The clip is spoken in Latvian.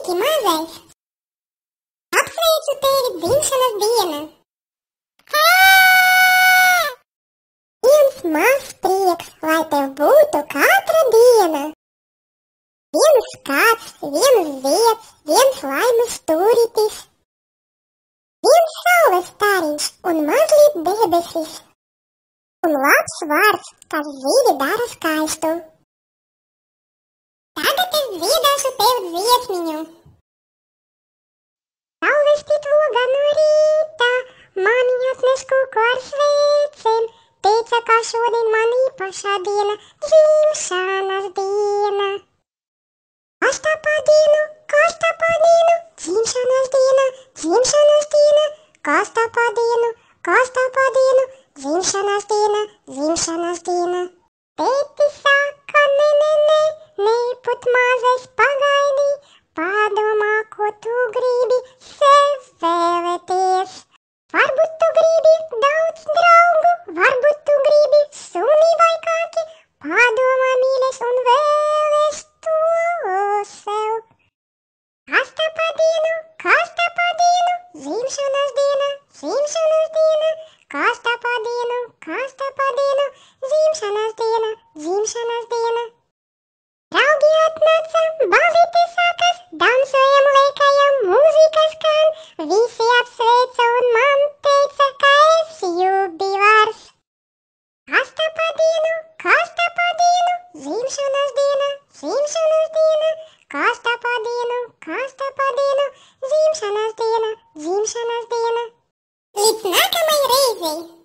Sveiki, mazais! Apsveicu tevi dzimšanas dienā! Viens mazs prieks, lai tev būtu katra diena! Viens kāds, viens zieds, viens laimes turitis, viens saules stariņš un mazliet debesis, un labs vārds, kas dzīvi dara skaistu. Tagad es ziedu dziedziet viņu. Saules tit logā no rīta, man jāsneš kuku ar sveicēm, teica, ka šodien man īpašā diena, dzimšanas diena. Karsta padienu, karsta padienu, dzimšanas diena, dzimšanas diena, karsta padienu, karsta padienu, dzimšanas diena, dzimšanas diena. Tēti saka, ne, ne, ne, ne, put mazais pan gribi sev vēlēties. Varbūt tu gribi daudz draugu, varbūt tu gribi suni vai kāki. Padomā mīļas un vēlēs to sev. Kas tā pa dienu, kas tā pa dienu, dzimšanas diena, dzimšanas diena. šūnas diena, dzimšanas diena, kārstapā diena, kārstapā diena, dzimšanas diena, dzimšanas diena. Līdz nākamajai reizei!